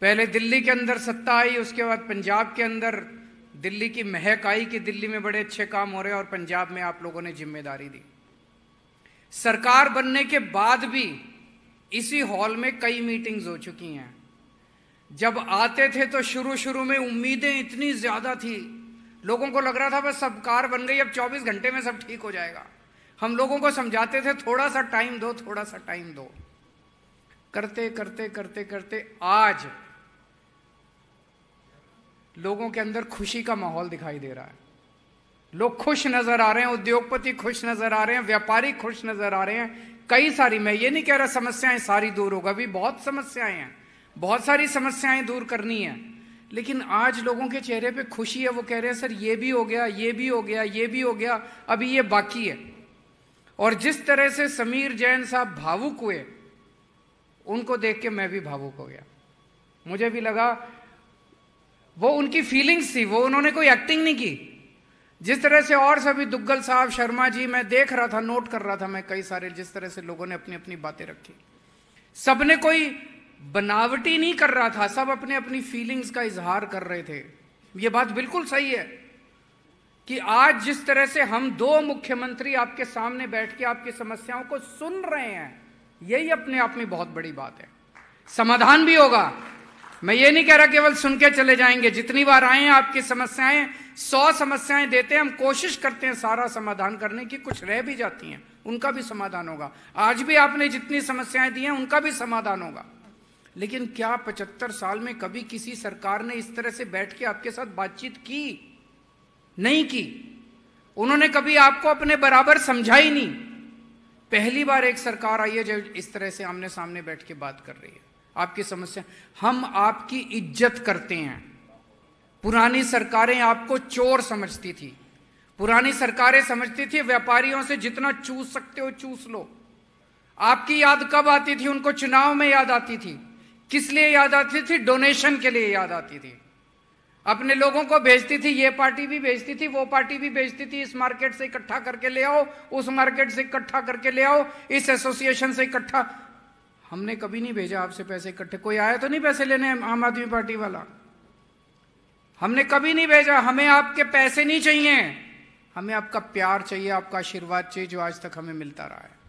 पहले दिल्ली के अंदर सत्ता आई उसके बाद पंजाब के अंदर दिल्ली की महक आई कि दिल्ली में बड़े अच्छे काम हो रहे हैं और पंजाब में आप लोगों ने जिम्मेदारी दी सरकार बनने के बाद भी इसी हॉल में कई मीटिंग्स हो चुकी हैं जब आते थे तो शुरू शुरू में उम्मीदें इतनी ज़्यादा थी लोगों को लग रहा था बस सब कार बन गई अब 24 घंटे में सब ठीक हो जाएगा हम लोगों को समझाते थे थोड़ा सा टाइम दो थोड़ा सा टाइम दो करते करते करते करते आज लोगों के अंदर खुशी का माहौल दिखाई दे रहा है लोग खुश नजर आ रहे हैं उद्योगपति खुश नजर आ रहे हैं व्यापारी खुश नजर आ रहे हैं कई सारी मैं ये नहीं कह रहा समस्याएं सारी दूर होगा अभी बहुत समस्याएं हैं बहुत सारी समस्याएं दूर करनी है लेकिन आज लोगों के चेहरे पे खुशी है वो कह रहे हैं सर ये भी हो गया ये भी हो गया ये भी हो गया अभी ये बाकी है और जिस तरह से समीर जैन साहब भावुक हुए उनको देख के मैं भी भावुक हो गया मुझे भी लगा वो उनकी फीलिंग्स थी वो उन्होंने कोई एक्टिंग नहीं की जिस तरह से और सभी दुग्गल साहब शर्मा जी मैं देख रहा था नोट कर रहा था मैं कई सारे जिस तरह से लोगों ने अपनी अपनी बातें रखी सबने कोई बनावटी नहीं कर रहा था सब अपने अपनी फीलिंग्स का इजहार कर रहे थे ये बात बिल्कुल सही है कि आज जिस तरह से हम दो मुख्यमंत्री आपके सामने बैठ के आपकी समस्याओं को सुन रहे हैं यही अपने आप में बहुत बड़ी बात है समाधान भी होगा मैं ये नहीं कह रहा केवल सुन के चले जाएंगे जितनी बार आए हैं आपकी समस्याएं सौ समस्याएं देते हैं हम कोशिश करते हैं सारा समाधान करने की कुछ रह भी जाती हैं उनका भी समाधान होगा आज भी आपने जितनी समस्याएं दी हैं उनका भी समाधान होगा लेकिन क्या पचहत्तर साल में कभी किसी सरकार ने इस तरह से बैठ के आपके साथ बातचीत की नहीं की उन्होंने कभी आपको अपने बराबर समझा ही नहीं पहली बार एक सरकार आई है जो इस तरह से आमने सामने बैठ के बात कर रही है आपकी समस्या हम आपकी इज्जत करते हैं पुरानी सरकारें आपको चोर समझती थी पुरानी सरकारें समझती थी व्यापारियों से जितना चूस सकते हो चूस लो आपकी याद कब आती थी उनको चुनाव में याद आती थी किस लिए याद आती थी डोनेशन के लिए याद आती थी अपने लोगों को भेजती थी ये पार्टी भी भेजती थी वो पार्टी भी भेजती थी इस मार्केट से इकट्ठा करके ले आओ उस मार्केट से इकट्ठा करके ले आओ इस एसोसिएशन से इकट्ठा हमने कभी नहीं भेजा आपसे पैसे इकट्ठे कोई आया तो नहीं पैसे लेने आम आदमी पार्टी वाला हमने कभी नहीं भेजा हमें आपके पैसे नहीं चाहिए हमें आपका प्यार चाहिए आपका आशीर्वाद चाहिए जो आज तक हमें मिलता रहा है